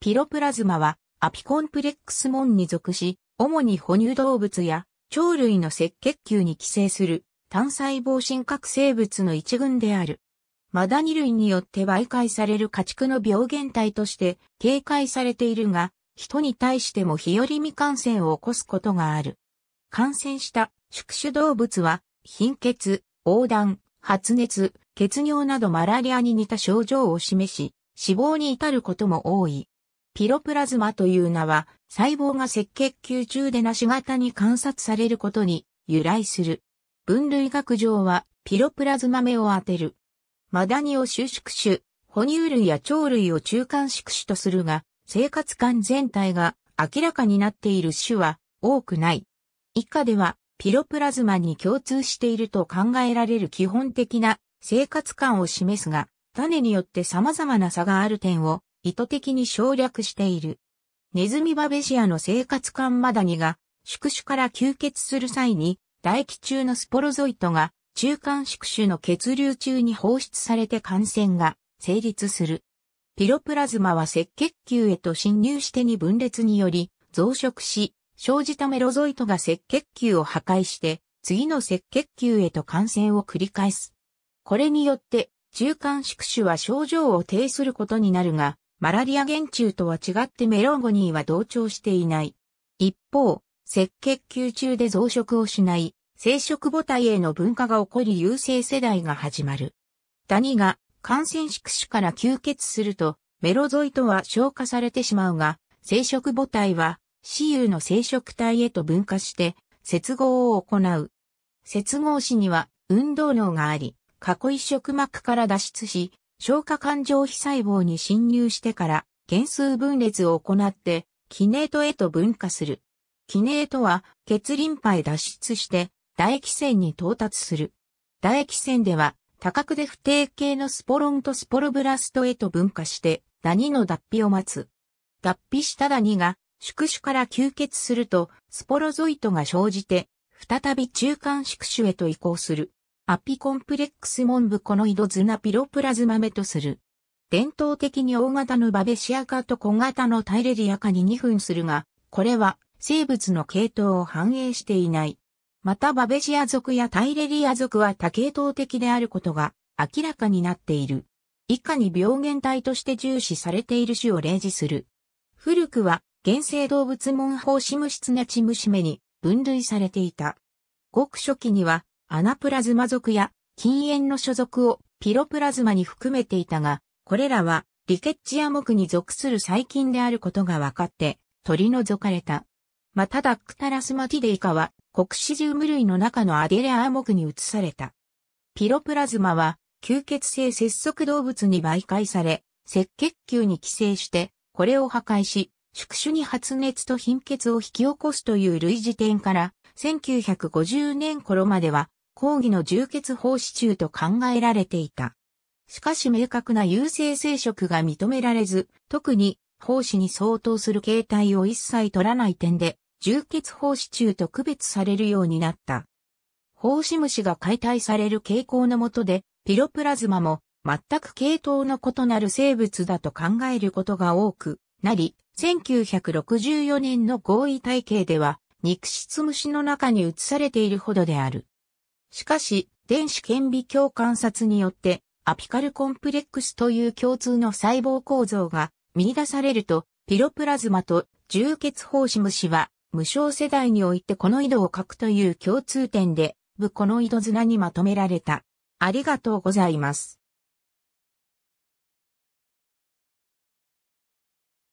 ピロプラズマはアピコンプレックス門に属し、主に哺乳動物や鳥類の赤血球に寄生する単細胞真核生物の一群である。マダニ類によって媒介される家畜の病原体として警戒されているが、人に対しても日和未感染を起こすことがある。感染した宿主動物は貧血、横断、発熱、血尿などマラリアに似た症状を示し、死亡に至ることも多い。ピロプラズマという名は、細胞が赤血球中でなし型に観察されることに由来する。分類学上は、ピロプラズマ目を当てる。マダニを収縮種、哺乳類や鳥類を中間縮種とするが、生活感全体が明らかになっている種は多くない。以下では、ピロプラズマに共通していると考えられる基本的な生活感を示すが、種によって様々な差がある点を意図的に省略している。ネズミバベシアの生活感マダニが宿主から吸血する際に唾液中のスポロゾイトが中間宿主の血流中に放出されて感染が成立する。ピロプラズマは赤血球へと侵入してに分裂により増殖し、生じたメロゾイトが赤血球を破壊して次の赤血球へと感染を繰り返す。これによって中間宿主は症状を呈することになるが、マラリア原虫とは違ってメロンゴニーは同調していない。一方、赤血球中で増殖をしない、生殖母体への分化が起こり優生世代が始まる。ダニが感染宿主から吸血すると、メロゾイトは消化されてしまうが、生殖母体は、雌雄の生殖体へと分化して、接合を行う。接合子には運動能があり、過去一食膜から脱出し、消化管上皮細胞に侵入してから、減数分裂を行って、キネートへと分化する。キネートは血リンパへ脱出して、唾液腺に到達する。唾液腺では、多角で不定形のスポロンとスポロブラストへと分化して、ダニの脱皮を待つ。脱皮したダニが宿主から吸血すると、スポロゾイトが生じて、再び中間宿主へと移行する。アピコンプレックスモンブコノイドズナピロプラズマメとする。伝統的に大型のバベシア科と小型のタイレリア科に2分するが、これは生物の系統を反映していない。またバベシア族やタイレリア族は多系統的であることが明らかになっている。以下に病原体として重視されている種を例示する。古くは原生動物門法シムシツナチムシメに分類されていた。ごく初期にはアナプラズマ属や禁煙の所属をピロプラズマに含めていたが、これらはリケッチア目に属する細菌であることが分かって取り除かれた。またダクタラスマティデイカは国史ジウム類の中のアデレア目に移された。ピロプラズマは吸血性節足動物に媒介され、赤血球に寄生して、これを破壊し、宿主に発熱と貧血を引き起こすという類似点から、1950年頃までは抗議の充血法支柱と考えられていた。しかし明確な優生生殖が認められず、特に胞子に相当する形態を一切取らない点で、充血胞子中と区別されるようになった。胞子虫が解体される傾向のもとで、ピロプラズマも全く系統の異なる生物だと考えることが多くなり、1964年の合意体系では、肉質虫の中に移されているほどである。しかし、電子顕微鏡観察によって、アピカルコンプレックスという共通の細胞構造が見出されると、ピロプラズマと重血胞子虫は、無償世代においてこの井戸を書くという共通点で、部この井戸綱にまとめられた。ありがとうございます。